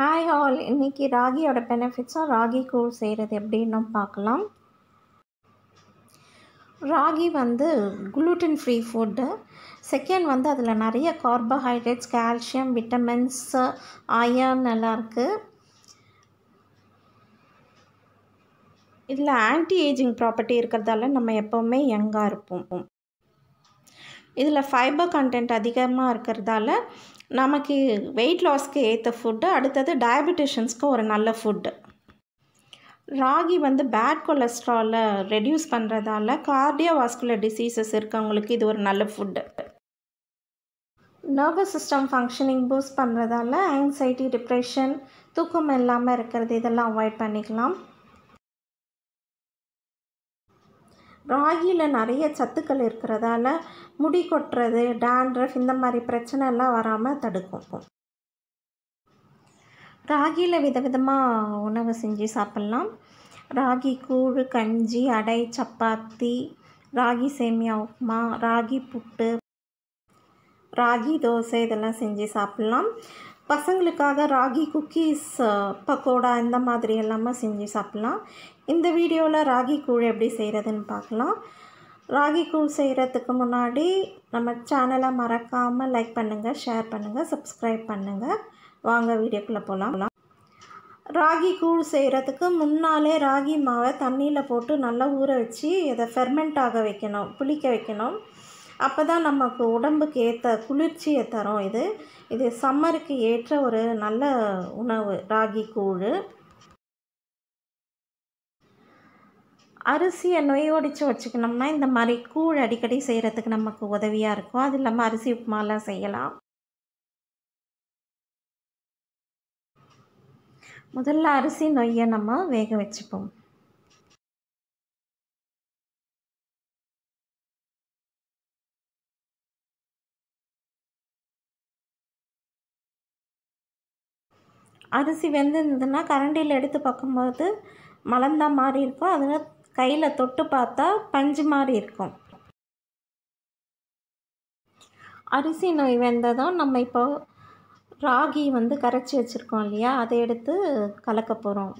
hi hall இன்றைக்கி ராகியோட பெனிஃபிட்ஸும் ராகி கூழ் செய்கிறது எப்படின்னும் பார்க்கலாம் ராகி வந்து குளூட்டன் ஃப்ரீ ஃபுட்டு செகண்ட் வந்து அதில் நிறைய கார்போஹைட்ரேட்ஸ் கால்சியம் விட்டமின்ஸ் அயர்ன் எல்லாம் இருக்குது இதில் ஆன்டி ஏஜிங் ப்ராப்பர்ட்டி இருக்கிறதால நம்ம எப்போவுமே யங்காக இருப்போம் இதில் ஃபைபர் கண்டென்ட் அதிகமாக இருக்கிறதால நமக்கு வெயிட் லாஸ்க்கு ஏற்ற ஃபுட்டு அடுத்தது டயபெட்டிஷியன்ஸ்க்கு ஒரு நல்ல ஃபுட்டு ராகி வந்து பேட் கொலஸ்ட்ராலை ரெடியூஸ் பண்ணுறதால கார்டியோவாஸ்குலர் டிசீசஸ் இருக்கவங்களுக்கு இது ஒரு நல்ல food nervous system functioning boost பண்ணுறதால ஆங்ஸைட்டி டிப்ரெஷன் தூக்கம் இல்லாமல் இருக்கிறது இதெல்லாம் அவாய்ட் பண்ணிக்கலாம் ராகியில் நிறைய சத்துக்கள் இருக்கிறதால முடி கொட்டுறது டேண்ட்ரஃப் இந்த மாதிரி பிரச்சனைலாம் வராமல் தடுக்கும் ராகியில் விதவிதமாக உணவு செஞ்சு சாப்பிட்லாம் ராகி கூழ் கஞ்சி அடை சப்பாத்தி ராகி சேமியா உப்புமா ராகி புட்டு ராகி தோசை இதெல்லாம் செஞ்சு சாப்பிட்லாம் பசங்களுக்காக ராகி குக்கீஸ் பக்கோடா இந்த மாதிரி எல்லாமே செஞ்சு சாப்பிட்லாம் இந்த வீடியோவில் ராகி கூழ் எப்படி செய்கிறதுன்னு பார்க்கலாம் ராகி கூழ் செய்கிறதுக்கு முன்னாடி நம்ம சேனலை மறக்காமல் லைக் பண்ணுங்கள் ஷேர் பண்ணுங்கள் சப்ஸ்கிரைப் பண்ணுங்கள் வாங்க வீடியோக்குள்ளே போகலாம் ராகி கூழ் செய்கிறதுக்கு முன்னாலே ராகி மாவை தண்ணியில் போட்டு நல்லா ஊற வச்சு இதை ஃபெர்மெண்ட் ஆக வைக்கணும் புளிக்க வைக்கணும் அப்போ தான் நமக்கு உடம்புக்கு ஏற்ற குளிர்ச்சியை தரும் இது இது சம்மருக்கு ஏற்ற ஒரு நல்ல உணவு ராகி கூழ் அரிசியை நொய்யொடிச்சு வச்சுக்கணும்னா இந்த மாதிரி கூழ் அடிக்கடி செய்கிறதுக்கு நமக்கு உதவியாக இருக்கும் அது இல்லாமல் அரிசி உப்புமாலாம் செய்யலாம் முதல்ல அரிசி நொய்யை நம்ம வேக வச்சுப்போம் அரிசி வெந்திருந்ததுன்னா கரண்டியில் எடுத்து பார்க்கும்போது மலந்தான் மாதிரி இருக்கும் அதில் கையில் தொட்டு பார்த்தா பஞ்சு மாதிரி இருக்கும் அரிசி நோய் வெந்ததும் நம்ம இப்போ ராகி வந்து கரைச்சி வச்சுருக்கோம் இல்லையா அதை எடுத்து கலக்க போகிறோம்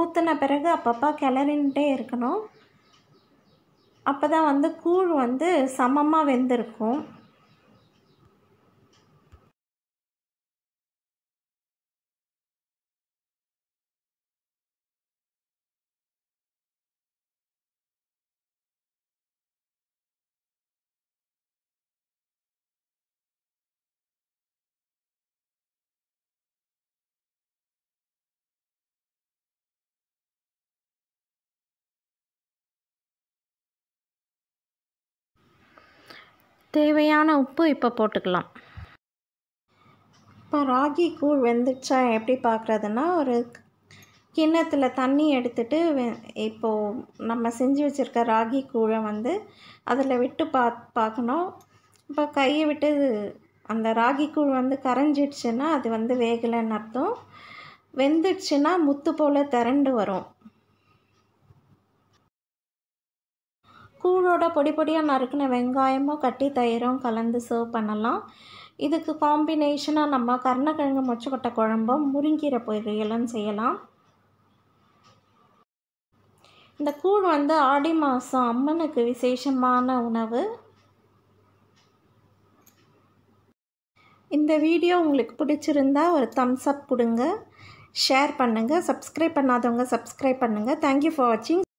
ஊற்றின பிறகு அப்பப்போ கிளறின்ட்டே இருக்கணும் அப்போ தான் வந்து கூழ் வந்து சமமாக வெந்திருக்கும் தேவையான உப்பு இப்போ போட்டுக்கலாம் இப்போ ராகி கூழ் வெந்துச்சா எப்படி பார்க்குறதுன்னா ஒரு கிண்ணத்தில் தண்ணி எடுத்துட்டு இப்போது நம்ம செஞ்சு வச்சுருக்க ராகி கூழை வந்து அதில் விட்டு பா பார்க்கணும் இப்போ கையை விட்டு அந்த ராகி கூழ் வந்து கரைஞ்சிடுச்சுன்னா அது வந்து வேகலைன்னு அர்த்தம் வெந்துடுச்சுன்னா முத்து போல் திரண்டு வரும் கூழோட பொடி பொடியாக நறுக்கின வெங்காயமும் கட்டி தயிரும் கலந்து சர்வ் பண்ணலாம் இதுக்கு காம்பினேஷனாக நம்ம கருணக்கிழங்கு மொச்சக்கொட்டை குழம்பும் முருங்கீரை பொரியலும் செய்யலாம் இந்த கூழ் வந்து ஆடி மாதம் அம்மனுக்கு விசேஷமான உணவு இந்த வீடியோ உங்களுக்கு பிடிச்சிருந்தா ஒரு தம்ஸ் அப் கொடுங்க ஷேர் பண்ணுங்கள் சப்ஸ்கிரைப் பண்ணாதவங்க சப்ஸ்கிரைப் பண்ணுங்கள் தேங்க்யூ ஃபார் வாட்சிங்